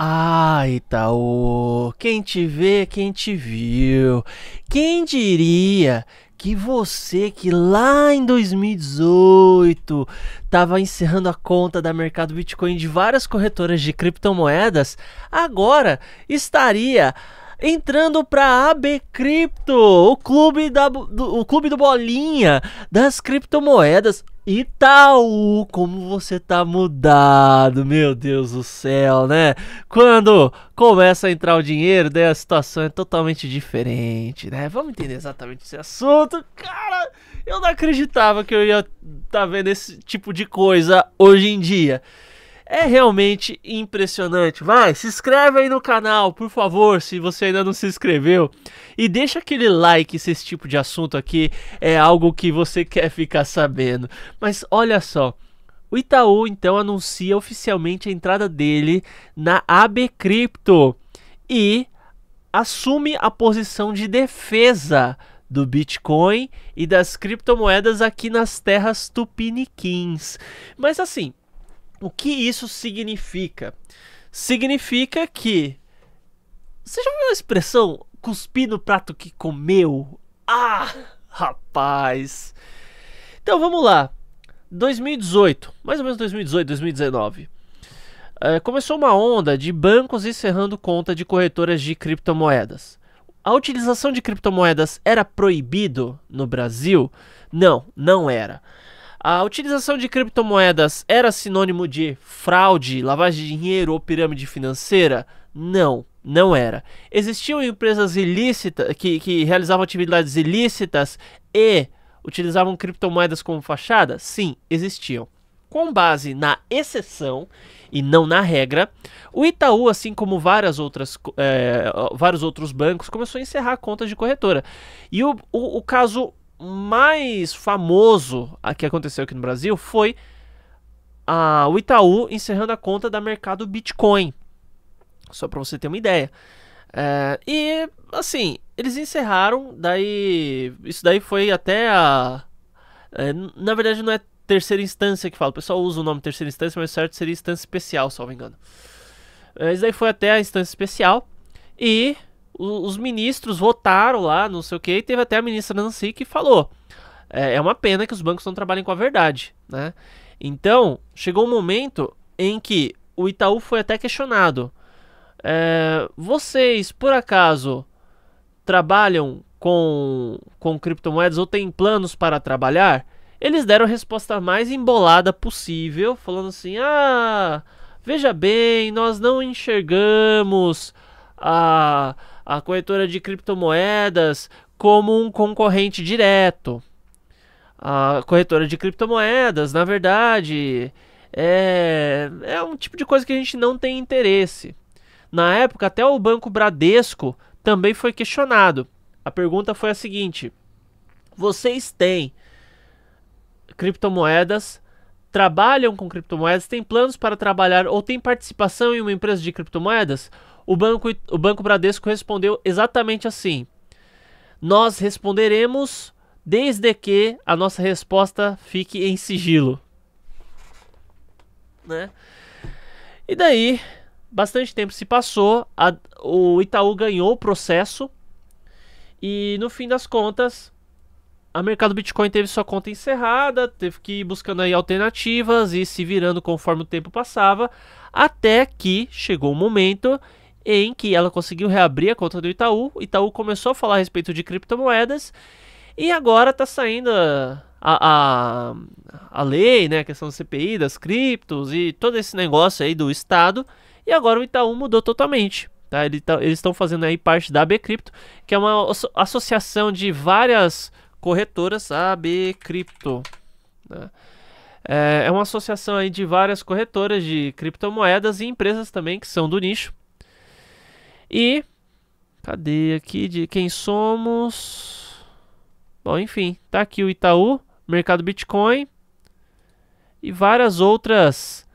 Ah, Itaú, quem te vê, quem te viu. Quem diria que você que lá em 2018 estava encerrando a conta da Mercado Bitcoin de várias corretoras de criptomoedas, agora estaria entrando para AB Cripto, o clube da do, o clube do bolinha das criptomoedas. Itaú, como você tá mudado, meu Deus do céu, né? Quando começa a entrar o dinheiro, daí a situação é totalmente diferente, né? Vamos entender exatamente esse assunto. Cara, eu não acreditava que eu ia estar tá vendo esse tipo de coisa hoje em dia. É realmente impressionante. Vai, se inscreve aí no canal, por favor, se você ainda não se inscreveu. E deixa aquele like se esse tipo de assunto aqui é algo que você quer ficar sabendo. Mas olha só. O Itaú então anuncia oficialmente a entrada dele na AB Crypto e assume a posição de defesa do Bitcoin e das criptomoedas aqui nas terras tupiniquins. Mas assim, o que isso significa? Significa que. Você já viu a expressão cuspir no prato que comeu? Ah, rapaz! Então vamos lá. 2018, mais ou menos 2018, 2019. Eh, começou uma onda de bancos encerrando conta de corretoras de criptomoedas. A utilização de criptomoedas era proibido no Brasil? Não, não era. A utilização de criptomoedas era sinônimo de fraude, lavagem de dinheiro ou pirâmide financeira? Não, não era. Existiam empresas ilícitas que, que realizavam atividades ilícitas e utilizavam criptomoedas como fachada? Sim, existiam. Com base na exceção e não na regra, o Itaú, assim como várias outras, é, vários outros bancos, começou a encerrar contas de corretora. E o, o, o caso mais famoso aqui que aconteceu aqui no Brasil foi a, o Itaú encerrando a conta da mercado Bitcoin. Só para você ter uma ideia. É, e assim, eles encerraram, daí. Isso daí foi até a. É, na verdade, não é terceira instância que fala. O pessoal usa o nome terceira instância, mas certo seria instância especial, salvo engano. Mas daí foi até a instância especial. E os ministros votaram lá, não sei o que, e teve até a ministra Nancy que falou: é, é, uma pena que os bancos não trabalhem com a verdade, né? Então, chegou um momento em que o Itaú foi até questionado: é, vocês, por acaso, trabalham com, com criptomoedas ou têm planos para trabalhar? Eles deram a resposta mais embolada possível, falando assim: ah, veja bem, nós não enxergamos a a corretora de criptomoedas como um concorrente direto. A corretora de criptomoedas, na verdade, é, é um tipo de coisa que a gente não tem interesse. Na época, até o Banco Bradesco também foi questionado. A pergunta foi a seguinte: vocês têm criptomoedas, trabalham com criptomoedas, têm planos para trabalhar ou têm participação em uma empresa de criptomoedas? o Banco, o banco Bradesco respondeu exatamente assim: Nós responderemos desde que a nossa resposta fique em sigilo. Né? E daí, bastante tempo se passou, a, o Itaú ganhou o processo e no fim das contas, a mercado Bitcoin teve sua conta encerrada, teve que ir buscando aí alternativas e se virando conforme o tempo passava, até que chegou o um momento em que ela conseguiu reabrir a conta do Itaú. O Itaú começou a falar a respeito de criptomoedas e agora está saindo a, a, a, lei, né, a questão do CPI, das criptos e todo esse negócio aí do Estado. E agora o Itaú mudou totalmente. Tá? Ele tá, eles estão fazendo aí parte da Bcrypto, que é uma associação de várias corretoras, a Bcrypto. Né? É, é, uma associação aí de várias corretoras de criptomoedas e empresas também que são do nicho. E cadê aqui de quem somos? Bom, enfim, tá aqui o Itaú, mercado Bitcoin e várias outras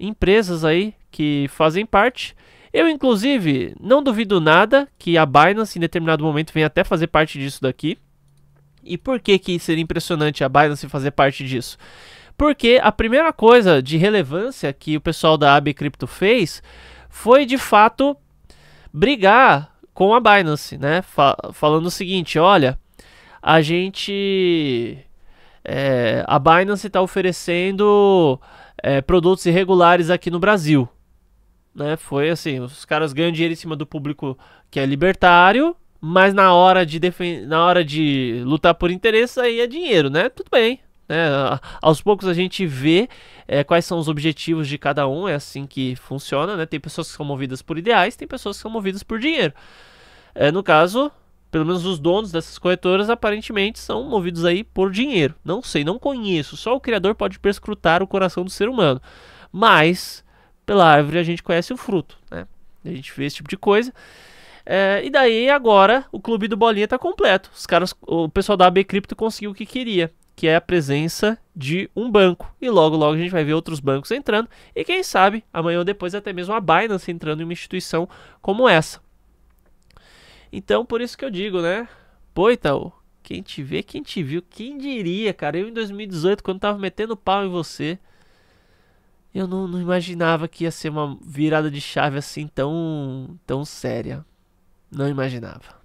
empresas aí que fazem parte. Eu, inclusive, não duvido nada que a Binance, em determinado momento, venha até fazer parte disso daqui. E por que, que seria impressionante a Binance fazer parte disso? Porque a primeira coisa de relevância que o pessoal da AB Crypto fez foi, de fato, brigar com a Binance, né? Fa falando o seguinte, olha, a gente, é, a Binance está oferecendo é, produtos irregulares aqui no Brasil, né? Foi assim, os caras ganham dinheiro em cima do público que é libertário, mas na hora de na hora de lutar por interesse aí é dinheiro, né? Tudo bem, né? Aos poucos a gente vê é, quais são os objetivos de cada um, é assim que funciona. Né? Tem pessoas que são movidas por ideais, tem pessoas que são movidas por dinheiro. É, no caso, pelo menos os donos dessas corretoras aparentemente são movidos aí por dinheiro. Não sei, não conheço. Só o criador pode perscrutar o coração do ser humano. Mas pela árvore a gente conhece o fruto, né? A gente vê esse tipo de coisa. É, e daí agora o clube do Bolinha tá completo. Os caras, o pessoal da AB Cripto conseguiu o que queria que é a presença de um banco. E logo, logo a gente vai ver outros bancos entrando. E quem sabe, amanhã ou depois, até mesmo a Binance entrando em uma instituição como essa. Então, por isso que eu digo, né? Pô, Itaú, quem te vê, quem te viu, quem diria, cara? Eu em 2018, quando tava metendo pau em você, eu não, não imaginava que ia ser uma virada de chave assim tão, tão séria. Não imaginava.